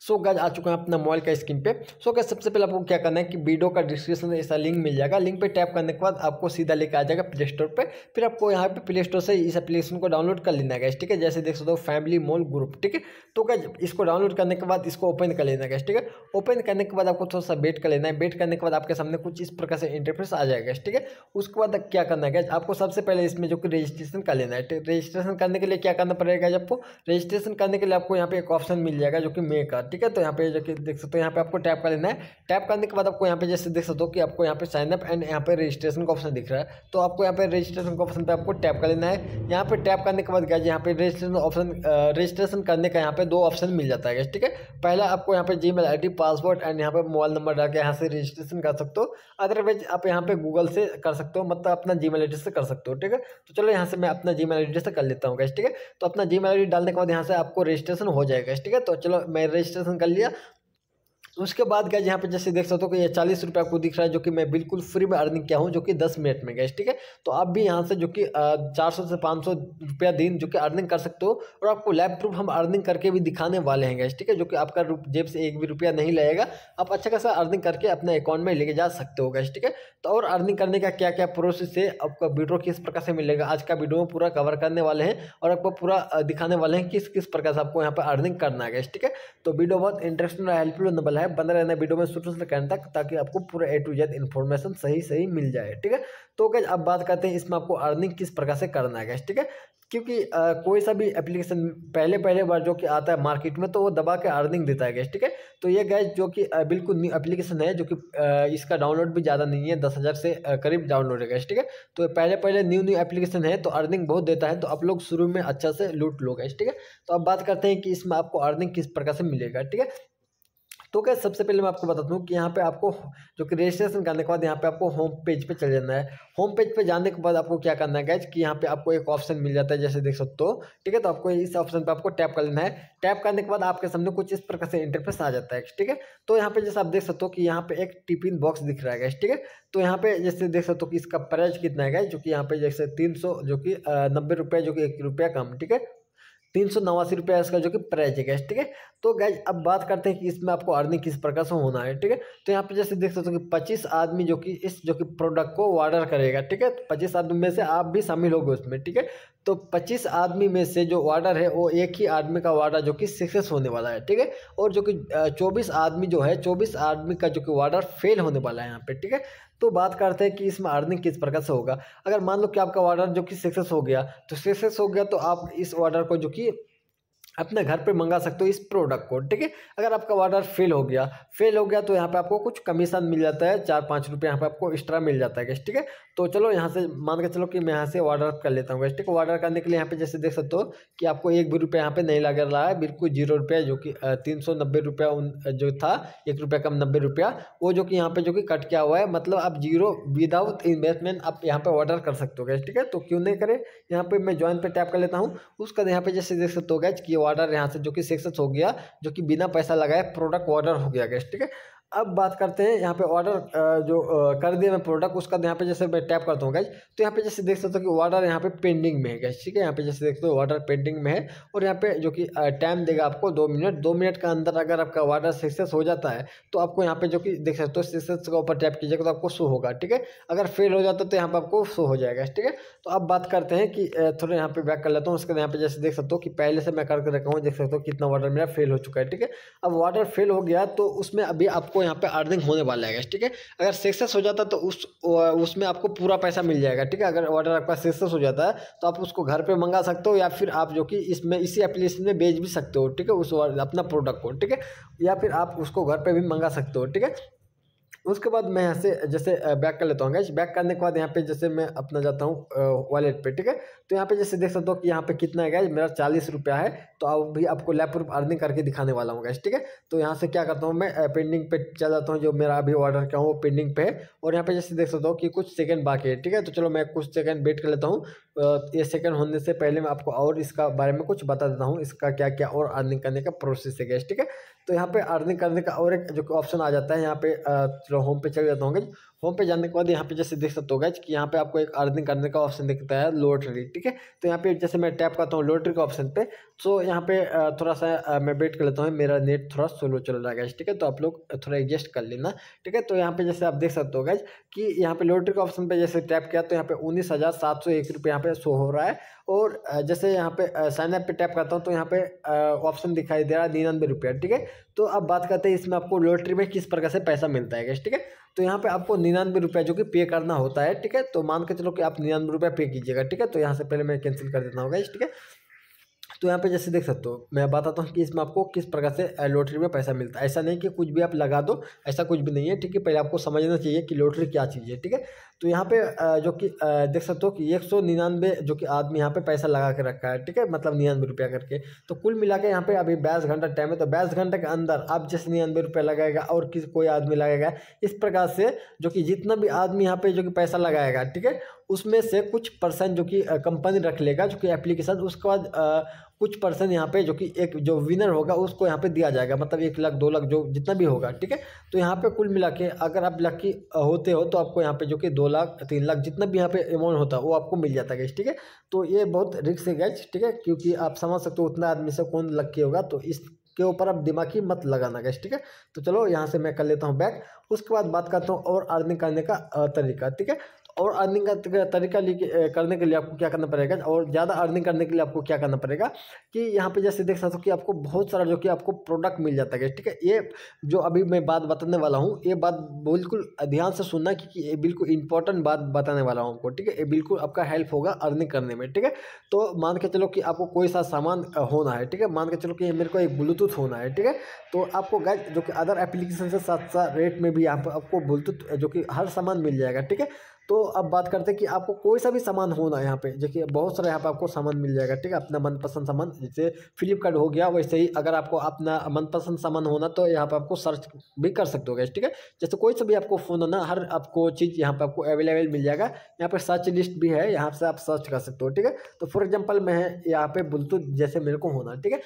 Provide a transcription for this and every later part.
सो गज आ चुका है अपना मोबाइल का स्क्रीन पे सो गज सबसे पहले आपको क्या करना है कि वीडियो का डिस्क्रिप्शन में ऐसा लिंक मिल जाएगा लिंक पे टैप करने के बाद आपको सीधा लेकर आ जाएगा प्ले स्टोर पर फिर आपको यहाँ पे प्ले स्टोर से इस एप्लीकेशन को डाउनलोड कर लेना है ठीक है जैसे देख सकते हो फैमिली मॉल ग्रुप ठीक है तो गज इसको डाउनलोड करने के बाद इसको ओपन कर लेना है ठीक है ओपन करने के बाद आपको थोड़ा सा वेट कर लेना है वेट करने के बाद आपके सामने कुछ इस प्रकार से इंटरफेस आ जाएगा ठीक है उसके बाद क्या करना है आपको सबसे पहले इसमें जो कि रजिस्ट्रेशन कर लेना है रजिस्ट्रेशन करने के लिए क्या करना पड़ेगा आपको रजिस्ट्रेशन करने के लिए आपको यहाँ पे एक ऑप्शन मिल जाएगा जो कि मे का ठीक है तो यहाँ पे जो देख सकते हो यहाँ पे आपको टैप कर लेना है टैप करने के बाद आपको यहाँ पे जैसे देख सकते हो कि आपको यहाँ पे साइनअप एंड यहाँ पे रजिस्ट्रेशन का ऑप्शन दिख रहा है तो आपको यहाँ पे रजिस्ट्रेशन का ऑप्शन पे आपको टैप कर लेना है यहाँ पे टैप करने के बाद क्या यहाँ पे रजिस्ट्रेशन ऑप्शन रजिस्ट्रेशन करने का यहाँ पे दो ऑप्शन मिल जाता है ठीक है पहला आपको यहाँ पे जी मेल पासवर्ड एंड यहाँ पे मोबाइल नंबर डाल के यहाँ से रजिस्ट्रेशन कर सकते हो अदरवाइज आप यहाँ पे गूगल से कर सकते हो मतलब अपना जी मेल से कर सकते हो ठीक है तो चलो यहाँ से मैं अपना जी मेल से कर लेता हूँ गैस ठीक है तो अपना जी मेल डालने के बाद यहाँ से आपको रजिस्ट्रेशन हो जाएगा ठीक है तो चलो मैं रजिस्ट्रेशन रजिस्ट्रेशन कर लिया तो उसके बाद गए यहाँ पे जैसे देख सकते हो कि ये चालीस रुपये आपको दिख रहा है जो कि मैं बिल्कुल फ्री में अर्निंग किया हूँ जो कि दस मिनट में गए ठीक है तो आप भी यहाँ से जो कि चार सौ से पाँच सौ रुपया दिन जो कि अर्निंग कर सकते हो और आपको लैब प्रूफ हम अर्निंग करके भी दिखाने वाले हैं गए ठीक है जो कि आपका जेब से एक भी रुपया नहीं लगेगा आप अच्छा खासा अर्निंग करके अपने अकाउंट में लेके जा सकते हो गए ठीक है तो और अर्निंग करने का क्या क्या प्रोसेस है आपका वीडियो किस प्रकार से मिलेगा आज का वीडियो में पूरा कवर करने वाले हैं और आपको पूरा दिखाने वाले हैं किस किस प्रकार से आपको यहाँ पर अर्निंग करना है गए ठीक है तो वीडियो बहुत इंटरेस्टिंग और हेल्पफुल नंबर है है बना रहना वीडियो में शुरू से कहने तक ताकि आपको पूरा ए टू जेड इन्फॉर्मेशन सही सही मिल जाए ठीक है तो गैज अब बात करते हैं इसमें आपको अर्निंग किस प्रकार से करना है गैस ठीक है क्योंकि आ, कोई सा भी एप्लीकेशन पहले पहले बार जो कि आता है मार्केट में तो वो दबा के अर्निंग देता है गैस ठीक है तो ये गैस जो कि बिल्कुल न्यू एप्लीकेशन है जो कि इसका डाउनलोड भी ज़्यादा नहीं है दस हज़ार से करीब डाउनलोड है गैस ठीक है तो पहले पहले न्यू न्यू एप्लीकेशन है तो अर्निंग बहुत देता है तो आप लोग शुरू में अच्छा से लूट लो गैस ठीक है तो अब बात करते हैं कि इसमें आपको अर्निंग किस प्रकार से मिलेगा ठीक है तो क्या सबसे पहले मैं आपको बताता हूँ कि यहाँ पे आपको जो कि रजिस्ट्रेशन करने के बाद यहाँ पे आपको होम पेज पे चले जाना है होम पेज पे जाने के बाद आपको क्या करना है गैज कि यहाँ पे आपको एक ऑप्शन मिल जाता है जैसे देख सकते हो ठीक है तो आपको इस ऑप्शन पर आपको टैप कर लेना है टैप करने के बाद आपके सामने कुछ इस प्रकार से इंटरफेस आ जाता है ठीक है तो यहाँ पर जैसे आप देख सकते हो कि यहाँ पे एक टिफिन बॉक्स दिख रहा है गैस ठीक है तो यहाँ पे जैसे देख सकते हो कि इसका प्राइस कितना है गैस जो कि यहाँ पे जैसे तीन जो कि नब्बे रुपये जो कि एक रुपया कम ठीक है तीन सौ नवासी रुपया इसका जो कि प्राइस है गैस ठीक है तो गैज अब बात करते हैं कि इसमें आपको अर्निंग किस प्रकार से होना है ठीक है तो यहाँ पे जैसे देख सकते हो कि पच्चीस आदमी जो कि इस जो कि प्रोडक्ट को ऑर्डर करेगा ठीक है तो पच्चीस आदमी में से आप भी शामिल हो उसमें ठीक है तो 25 आदमी में से जो ऑर्डर है वो एक ही आदमी का वाडर जो कि सक्सेस होने वाला है ठीक है और जो कि 24 आदमी जो है 24 आदमी का जो कि वाडर फेल होने वाला है यहाँ पे ठीक है तो बात करते हैं कि इसमें अर्निंग किस प्रकार से होगा अगर मान लो कि आपका वार्डर जो कि सक्सेस हो गया तो सक्सेस हो गया तो आप इस वार्डर को जो कि अपने घर पे मंगा सकते हो इस प्रोडक्ट को ठीक है अगर आपका ऑर्डर फेल हो गया फेल हो गया तो यहाँ पे आपको कुछ कमीशन मिल जाता है चार पाँच रुपये यहाँ पे आपको एक्स्ट्रा मिल जाता है गैस ठीक है तो चलो यहाँ से मान के चलो कि मैं यहाँ से ऑर्डर कर लेता हूँ गैस ठीक है ऑर्डर करने के लिए यहाँ पे जैसे देख सकते हो कि आपको एक भी रुपया यहाँ पे नहीं लग रहा है बिल्कुल जीरो रुपया जो कि तीन सौ नब्बे रुपया जो था एक रुपया कम नब्बे रुपया वो जो कि यहाँ पे जो कि कट किया हुआ है मतलब आप जीरो विदाउट इन्वेस्टमेंट आप यहाँ पे ऑर्डर कर सकते हो गैस ठीक है तो क्यों नहीं करें यहाँ पे मैं ज्वाइन पे टैप कर लेता हूँ उसका यहाँ पे जैसे देख सकते हो गैस कि ऑर्डर यहाँ से जो कि सक्सेस हो गया जो कि बिना पैसा लगाए प्रोडक्ट ऑर्डर हो गया गैस ठीक है अब बात करते हैं यहाँ पे ऑर्डर जो कर दिया मैं प्रोडक्ट उसका यहाँ पे जैसे मैं टैप करता हूँ गैज तो यहाँ पे जैसे देख सकते हो कि ऑर्डर यहाँ पे पेंडिंग में है गैस ठीक है यहाँ पे जैसे देखते हो ऑर्डर पेंडिंग में है और यहाँ पे जो कि टाइम देगा आपको दो मिनट दो मिनट का अंदर अगर आपका ऑर्डर सक्सेस हो जाता है तो आपको यहाँ पे जो कि देख सकते हो सक्सेस के ऊपर टैप कीजिएगा तो आपको शो होगा ठीक है अगर फेल हो जाता है तो यहाँ पर आपको शो हो जाएगा ठीक है तो अब बात करते हैं कि थोड़ा यहाँ पे बैक कर लेता हूँ उसके यहाँ पे जैसे देख सकते हो कि पहले से मैं करके रखा हूँ देख सकते हो कितना ऑर्डर मेरा फेल हो चुका है ठीक है अब ऑर्डर फेल हो गया तो उसमें अभी आपको आपको यहाँ पे अर्निंग होने वाला है ठीक है अगर सक्सेस हो जाता है तो उस उसमें आपको पूरा पैसा मिल जाएगा ठीक है अगर ऑर्डर आपका सक्सेस हो जाता है तो आप उसको घर पर मंगा सकते हो या फिर आप जो कि इसमें इसी एप्लीकेशन में बेच भी सकते हो ठीक है उस अपना प्रोडक्ट को ठीक है या फिर आप उसको घर पर भी मंगा सकते हो ठीक है उसके बाद मैं यहाँ से जैसे बैक कर लेता हूँ गैश बैक करने के बाद यहाँ पे जैसे मैं अपना जाता हूँ वॉलेट पे ठीक है तो यहाँ पे जैसे देख सकते हो कि यहाँ पे कितना है गैस मेरा चालीस रुपया है तो अब भी आपको लैपटॉप अर्निंग करके दिखाने वाला हूँ गैस ठीक है तो यहाँ से क्या करता हूँ मैं पेंडिंग पे चला जाता हूँ जो मेरा अभी ऑर्डर क्या हूँ वो पेंडिंग पे है और यहाँ पे जैसे देख सकता हूँ कि कुछ सेकंड बाकी है ठीक है तो चलो मैं कुछ सेकेंड वेट कर लेता हूँ ये सेकंड होने से पहले मैं आपको और इसका बारे में कुछ बता देता हूँ इसका क्या क्या और अर्निंग करने का प्रोसेस है गैस ठीक है तो यहाँ पे अर्निंग करने का और एक जो ऑप्शन आ जाता है यहाँ पे चलो होम पे चले जाता हूँ गज होम पे जाने के बाद यहाँ पे जैसे देख सकते हो गज कि यहाँ पे आपको एक अर्निंग करने का ऑप्शन दिखता है लोटरी ठीक है तो यहाँ पे जैसे मैं टैप करता हूँ लॉटरी के ऑप्शन पे तो यहाँ पे थोड़ा सा मैं वेट कर लेता हूँ मेरा नेट थोड़ा स्लो चल रहा है गज ठीक है तो आप लोग थोड़ा एडजस्ट कर लेना ठीक है तो यहाँ पे जैसे आप देख सकते हो गज कि यहाँ पे लॉटरी के ऑप्शन पर जैसे टैप किया तो यहाँ पे उन्नीस हज़ार सात सौ एक रुपये यहाँ पे शो हो रहा है और जैसे यहाँ पे साइन ऐप पे टैप करता हूँ तो यहाँ पे ऑप्शन दिखाई दे रहा है निन्यानवे रुपया ठीक है तो अब बात करते हैं इसमें आपको लॉटरी में किस प्रकार से पैसा मिलता है ठीक है तो यहाँ पे आपको निन्यानवे रुपया जो कि पे करना होता है ठीक है तो मान के चलो कि आप निन्यानवे रुपया पे कीजिएगा ठीक है तो यहाँ से पहले मैं कैंसिल कर देता हूँ ठीक है तो यहाँ पे जैसे देख सकते हो मैं बताता हूँ कि इसमें आपको किस प्रकार से लॉटरी में पैसा मिलता है ऐसा नहीं कि कुछ भी आप लगा दो ऐसा कुछ भी नहीं है ठीक है पहले आपको समझना चाहिए कि लॉटरी क्या चीज़ है ठीक है तो यहाँ पे जो कि देख सकते हो कि एक सौ निन्यानवे जो कि आदमी यहाँ पे पैसा लगा के रखा है ठीक है मतलब निन्यानवे रुपया करके तो कुल मिला के यहाँ पे अभी बयास घंटा टाइम है तो बयास घंटे के अंदर आप जैसे निन्यानवे रुपया लगाएगा और किस कोई आदमी लगाएगा इस प्रकार से जो कि जितना भी आदमी यहाँ पे जो कि पैसा लगाएगा ठीक है उसमें से कुछ परसेंट जो कि कंपनी रख लेगा जो कि एप्लीकेशन उसके बाद कुछ पर्सन यहाँ पे जो कि एक जो विनर होगा उसको यहाँ पे दिया जाएगा मतलब एक लाख दो लाख जो जितना भी होगा ठीक है तो यहाँ पे कुल मिला के अगर आप लकी होते हो तो आपको यहाँ पे जो कि दो लाख तीन लाख जितना भी यहाँ पे अमाउंट होता है वो आपको मिल जाता है गैस ठीक है तो ये बहुत रिक्स है गैस ठीक है क्योंकि आप समझ सकते हो उतना आदमी से कौन लक्की होगा तो इस के ऊपर अब दिमाग ही मत लगाना गैस ठीक है तो चलो यहाँ से मैं कर लेता हूँ बैक उसके बाद बात करता हूँ और अर्निंग करने का तरीका ठीक है और अर्निंग का तरीका लेके करने के लिए आपको क्या करना पड़ेगा और ज़्यादा अर्निंग करने के लिए आपको क्या करना पड़ेगा कि यहाँ पे जैसे देख सकते हो कि आपको बहुत सारा जो कि आपको प्रोडक्ट मिल जाता है ठीक है ये जो अभी मैं बात बताने वाला हूँ ये बात बिल्कुल ध्यान से सुनना क्योंकि ये बिल्कुल इंपॉर्टेंट बात बताने वाला हूँ आपको ठीक है ये बिल्कुल आपका हेल्प होगा अर्निंग करने में ठीक है तो मान के चलो कि आपको कोई सा सामान होना है ठीक है मान के चलो कि मेरे को एक ब्लूटूथ होना है ठीक है तो आपको गाइज जो कि अदर एप्लीकेशन से साथ साथ रेट में भी यहाँ पर आपको ब्लूटूथ जो कि हर सामान मिल जाएगा ठीक है तो अब बात करते हैं कि आपको कोई सा भी सामान होना यहाँ पे देखिए बहुत सारा यहाँ पे आपको सामान मिल जाएगा ठीक है अपना मनपसंद सामान जैसे फ्लिपकार्ट हो गया वैसे ही अगर आपको अपना मनपसंद सामान होना तो यहाँ पे आपको सर्च भी कर सकते हो गए ठीक है जैसे कोई सा भी आपको फ़ोन होना हर आपको चीज़ यहाँ पर आपको अवेलेबल मिल जाएगा यहाँ पर सर्च लिस्ट भी है यहाँ से आप सर्च कर सकते हो ठीक है तो फॉर एग्जाम्पल मैं यहाँ पर ब्लूटूथ जैसे मेरे को होना ठीक है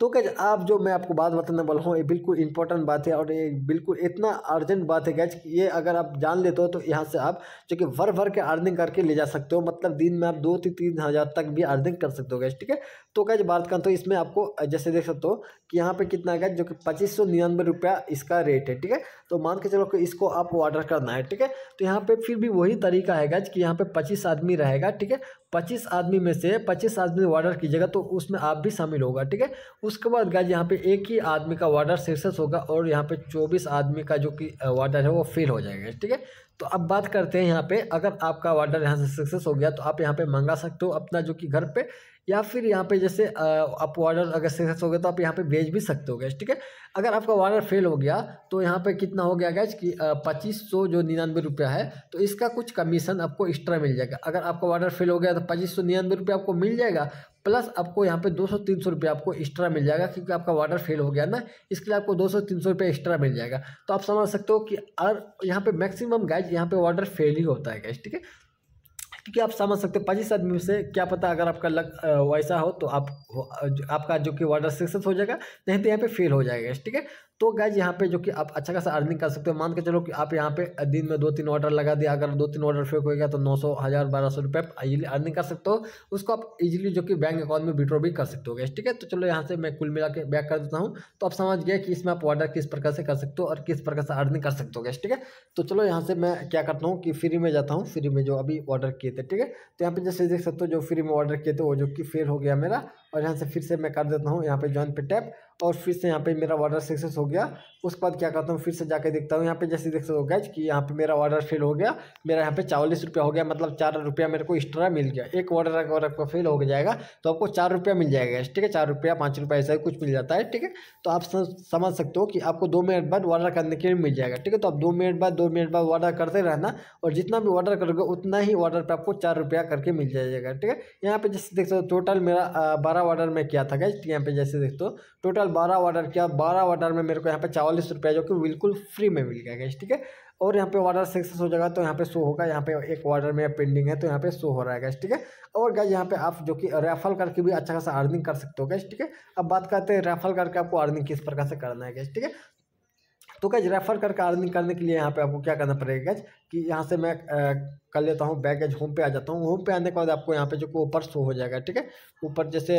तो कैज आप जो मैं आपको बात बताने वाला हूँ ये बिल्कुल इंपॉर्टेंट बात है और ये बिल्कुल इतना अर्जेंट बात है गैज कि ये अगर आप जान लेते हो तो यहाँ से आप जो कि भर भर के अर्निंग करके ले जा सकते हो मतलब दिन में आप दो तीन तीन हज़ार तक भी अर्निंग कर सकते हो गैज ठीक है तो कैज बात करते हो इसमें आपको जैसे देख सकते हो कि यहाँ पर कितना गैज जो कि पच्चीस सौ निन्यानवे रुपया इसका रेट है ठीक है तो मान के चलो कि इसको आपको ऑर्डर करना है ठीक है तो यहाँ पर फिर भी वही तरीका है गैज कि यहाँ पर पच्चीस आदमी रहेगा ठीक है पच्चीस आदमी में से पच्चीस आदमी ऑर्डर कीजिएगा तो उसमें आप भी शामिल होगा ठीक है उस उसके बाद गाइज यहाँ पे एक ही आदमी का वार्डर सक्सेस होगा और यहाँ पे 24 आदमी का जो कि वार्डर है वो फेल हो जाएगा ठीक है तो अब बात करते हैं यहाँ पे अगर आपका वार्डर यहाँ से सक्सेस हो गया तो आप यहाँ पे मंगा सकते हो अपना जो कि घर पे या फिर यहाँ पे जैसे आप वार्डर अगर सक्सेस हो गया तो आप यहाँ पे भेज भी सकते हो गैस ठीक है अगर आपका वार्डर फेल हो गया तो यहाँ पे कितना हो गया गैस कि पच्चीस सौ जो निन्यानवे रुपया है तो इसका कुछ कमीशन आपको एक्स्ट्रा मिल जाएगा अगर आपका वार्डर फेल हो गया तो पच्चीस सौ निन्यानवे रुपया आपको मिल जाएगा प्लस आपको यहाँ पे 200-300 रुपये आपको एक्स्ट्रा मिल जाएगा क्योंकि आपका वाटर फेल हो गया ना इसके लिए आपको 200-300 रुपये एक्स्ट्रा मिल जाएगा तो आप समझ सकते हो कि अगर यहाँ पे मैक्सिमम गाइज यहाँ पे वाटर फेल ही होता है गाइज ठीक है क्योंकि आप समझ सकते हैं पच्चीस आदमी से क्या पता अगर आपका लग वैसा हो तो आप आपका जो कि वाटर सक्सेस हो जाएगा नहीं तो यहाँ पे फेल हो जाएगा ठीक है तो गैज यहाँ पे जो कि आप अच्छा खासा अर्निंग कर सकते हो मान के चलो कि आप यहाँ पे दिन में दो तीन ऑर्डर लगा दिया अगर दो तीन ऑर्डर फेक होएगा तो नौ सौ हज़ार बारह सौ रुपये इजिली अर्निंग कर सकते हो उसको आप इजीली जो कि बैंक अकाउंट में विड्रॉ भी कर सकते हो गैस ठीक है तो चलो यहाँ से मैं कुल मिला के बैक कर देता हूँ तो आप समझ गए कि इसमें आप ऑर्डर किस प्रकार से कर सकते हो और किस प्रकार से अर्निंग कर सकते हो गैस ठीक है तो चलो यहाँ से मैं क्या करता हूँ कि फ्री में जाता हूँ फ्री में जो अभी ऑर्डर किए किए थे ठीक है तो यहाँ पे जैसे देख सकते हो जो फ्री में ऑर्डर किए थे वो जो कि फेल हो गया मेरा और यहाँ से फिर से मैं कर देता हूँ यहाँ पे जॉइन पे टैप और फिर से यहाँ पे मेरा ऑर्डर सक्सेस हो गया उसके बाद क्या करता हूँ फिर से जाके देखता हूँ यहाँ पे जैसे देख सकते हो गैज कि यहाँ पे मेरा ऑर्डर फेल हो गया मेरा यहाँ पे चालीस रुपया हो गया मतलब चार रुपया मेरे को एक्स्ट्रा मिल गया एक ऑर्डर अगर आपको फेल हो जाएगा तो आपको चार रुपया मिल जाएगा ठीक है चार रुपया पाँच रुपया ऐसा कुछ मिल जाता है ठीक है तो आप समझ सकते हो कि आपको दो मिनट बाद ऑर्डर करने के लिए मिल जाएगा ठीक है तो आप दो मिनट बाद दो मिनट बाद ऑर्डर करते रहना और जितना भी ऑर्डर करोगे उतना ही ऑर्डर पर आपको चार रुपया करके मिल जाएगा ठीक है यहाँ पर जैसे देख सकते हो टोटल मेरा बारह बारह ऑर्डर में किया था गाइज यहाँ पे जैसे देखते हो टोटल बारह ऑर्डर किया बारह ऑर्डर में मेरे को यहाँ पे चालीस रुपये जो कि बिल्कुल फ्री में मिल गया गाइज ठीक है और यहाँ पे ऑर्डर सक्सेस हो जाएगा तो यहाँ पे शो होगा यहाँ पे एक ऑर्डर में पेंडिंग है तो यहाँ पे शो हो रहा है गैस ठीक है और गैस यहाँ पे आप जो कि रेफल करके भी अच्छा खासा अर्निंग कर सकते हो गैस ठीक है अब बात करते हैं रेफल करके आपको अर्निंग किस प्रकार से करना है गैस ठीक है तो गैज रेफर करके अर्निंग करने के लिए यहाँ पे आपको क्या करना पड़ेगा गैज कि यहाँ से मैं कर लेता हूँ बैगेज होम पे आ जाता हूँ होम पे आने के बाद आपको यहाँ पे जो ऊपर शो हो जाएगा ठीक है ऊपर जैसे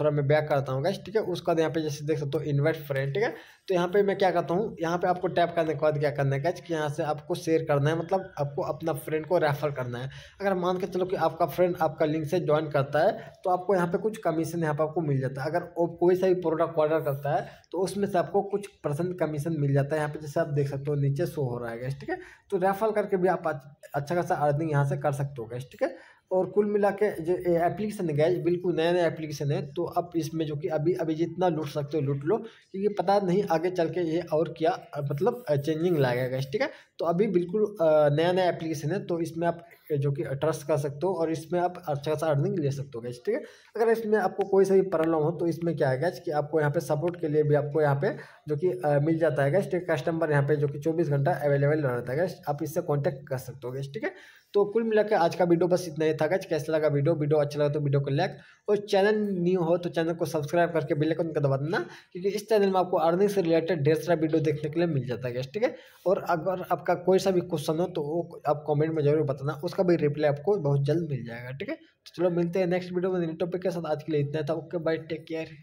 थोड़ा मैं बैक करता हूँ गैस ठीक है उसके बाद यहाँ पे जैसे देख सकते हो इन्वर्ट फ्रेंड ठीक है तो यहाँ पे मैं क्या करता हूँ यहाँ पे आपको टैप करने के बाद क्या करना है गैस कि यहाँ से आपको शेयर करना है मतलब आपको अपना फ्रेंड को रेफर करना है अगर मान के चलो कि आपका फ्रेंड आपका लिंक से ज्वाइन करता है तो आपको यहाँ पर कुछ कमीशन यहाँ पर आपको मिल जाता है अगर वो कोई सा भी प्रोडक्ट ऑर्डर करता है तो उसमें से आपको कुछ परसेंट कमीशन मिल जाता है यहाँ पर जैसे आप देख सकते हो नीचे शो हो रहा है गैस ठीक है तो रेफर करके भी आप अच्छा खासा अर्निंग यहाँ से कर सकते हो गैस ठीक है और कुल मिला के जो एप्लीकेशन है गैज बिल्कुल नया नया एप्लीकेशन है तो आप इसमें जो कि अभी अभी जितना लूट सकते हो लूट लो क्योंकि पता नहीं आगे चल के ये और क्या मतलब चेंजिंग लाएगा गैज ठीक है तो अभी बिल्कुल नया नया एप्लीकेशन है तो इसमें आप जो कि ट्रस्ट कर सकते हो और इसमें आप अच्छा खासा अर्निंग ले सकते हो गैस ठीक है अगर इसमें आपको कोई सा भी प्रॉब्लम हो तो इसमें क्या है गैस कि आपको यहाँ पे सपोर्ट के लिए भी आपको यहाँ पे जो कि मिल जाता है गैस ठीक है कस्टमर यहाँ पे जो कि चौबीस घंटा अवेलेबल रहता है गैस आप इससे कॉन्टैक्ट कर सकते हो गैस ठीक है तो कुल मिलाकर आज का वीडियो बस इतना ही था गज कैसा लगा वीडियो वीडियो अच्छा लगा तो वीडियो को लाइक और चैनल न्यू हो तो चैनल को सब्सक्राइब करके बेल आइकन का दबा देना क्योंकि इस चैनल में आपको अर्निंग से रिलेटेड ढेर सारा वीडियो देखने के लिए मिल जाता है गैस ठीक है और अगर आपका कोई सा भी क्वेश्चन हो तो वो आप कॉमेंट में जरूर बताना उसका भी रिप्लाई आपको बहुत जल्द मिल जाएगा ठीक है तो चलो मिलते हैं नेक्स्ट वीडियो में नई टॉपिक के साथ आज के लिए इतना था ओके बाय टेक केयर